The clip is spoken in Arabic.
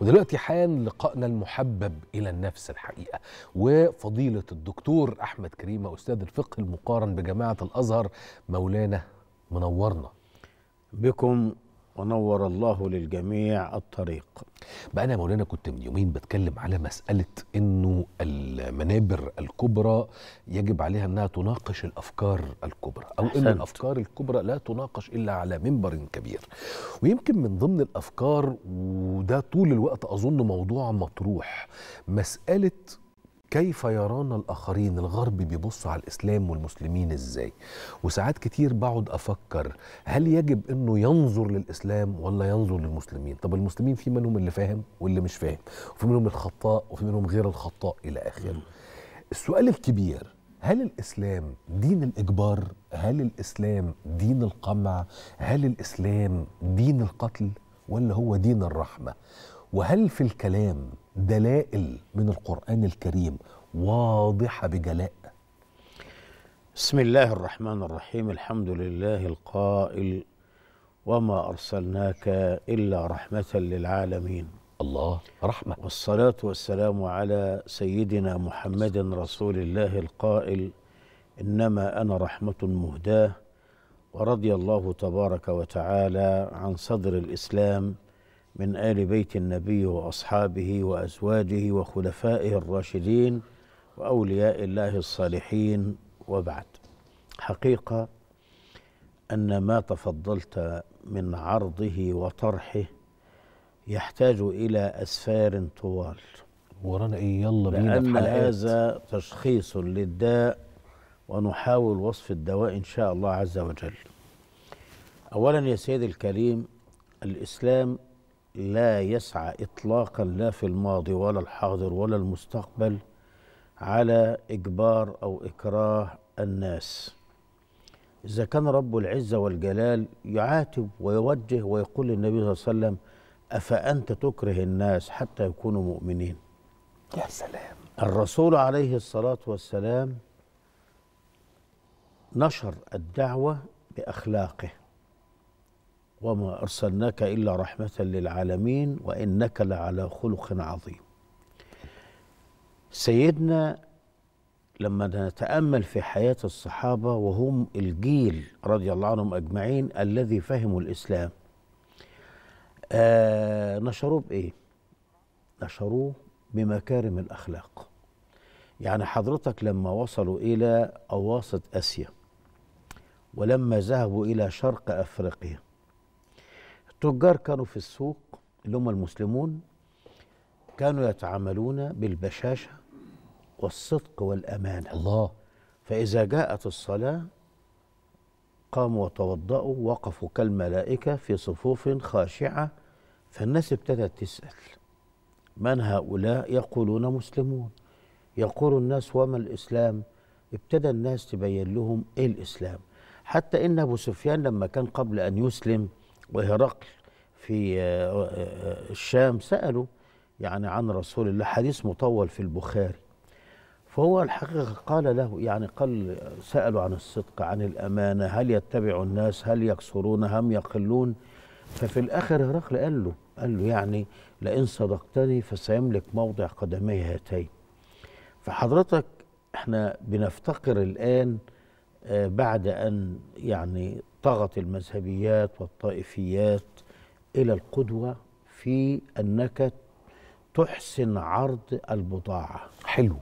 ودلوقتي حان لقائنا المحبب الى النفس الحقيقه وفضيله الدكتور احمد كريمه استاذ الفقه المقارن بجامعه الازهر مولانا منورنا بكم ونور الله للجميع الطريق بقى أنا مولانا كنت من يومين بتكلم على مسألة أنه المنابر الكبرى يجب عليها أنها تناقش الأفكار الكبرى أو أحسنت. أن الأفكار الكبرى لا تناقش إلا على منبر كبير ويمكن من ضمن الأفكار وده طول الوقت أظن موضوع مطروح مسألة كيف يرانا الآخرين الغرب بيبص على الإسلام والمسلمين إزاي وساعات كتير بقعد أفكر هل يجب أنه ينظر للإسلام ولا ينظر للمسلمين طب المسلمين في منهم اللي فاهم واللي مش فاهم وفي منهم الخطاء وفي منهم غير الخطاء إلى آخره السؤال الكبير هل الإسلام دين الإجبار؟ هل الإسلام دين القمع؟ هل الإسلام دين القتل؟ ولا هو دين الرحمة؟ وهل في الكلام دلائل من القرآن الكريم واضحة بجلاء بسم الله الرحمن الرحيم الحمد لله القائل وما أرسلناك إلا رحمة للعالمين الله رحمة والصلاة والسلام على سيدنا محمد رسول الله القائل إنما أنا رحمة مهداه ورضي الله تبارك وتعالى عن صدر الإسلام من آل بيت النبي وأصحابه وأزواجه وخلفائه الراشدين وأولياء الله الصالحين وبعد حقيقة أن ما تفضلت من عرضه وطرحه يحتاج إلى أسفار طوال ورانا إيه يلا بينا لأن هذا تشخيص للداء ونحاول وصف الدواء إن شاء الله عز وجل أولا يا سيدي الكريم الإسلام لا يسعى اطلاقا لا في الماضي ولا الحاضر ولا المستقبل على اجبار او اكراه الناس اذا كان رب العزه والجلال يعاتب ويوجه ويقول للنبي صلى الله عليه وسلم افانت تكره الناس حتى يكونوا مؤمنين يا سلام الرسول عليه الصلاه والسلام نشر الدعوه باخلاقه وما أرسلناك إلا رحمة للعالمين وإنك لعلى خلق عظيم سيدنا لما نتأمل في حياة الصحابة وهم الجيل رضي الله عنهم أجمعين الذي فهموا الإسلام آه نشروه بإيه؟ نشروه بمكارم الأخلاق يعني حضرتك لما وصلوا إلى أواسط آسيا ولما ذهبوا إلى شرق أفريقيا تجار كانوا في السوق اللي هم المسلمون كانوا يتعاملون بالبشاشة والصدق والأمانة الله فإذا جاءت الصلاة قاموا وتوضأوا وقفوا كالملائكة في صفوف خاشعة فالناس ابتدت تسأل من هؤلاء يقولون مسلمون يقول الناس وما الإسلام ابتدى الناس تبين لهم إيه الإسلام حتى إن أبو سفيان لما كان قبل أن يسلم وهرقل في آه، آه، الشام سألوا يعني عن رسول الله حديث مطول في البخاري فهو الحقيقة قال له يعني قال سألوا عن الصدق عن الأمانة هل يتبع الناس هل يكسرون هم يقلون ففي الآخر هرقل قال له قال له يعني لئن صدقتني فسيملك موضع قدمي هاتين فحضرتك احنا بنفتقر الآن آه، بعد أن يعني طغت المذهبيات والطائفيات الى القدوه في انك تحسن عرض البضاعه حلو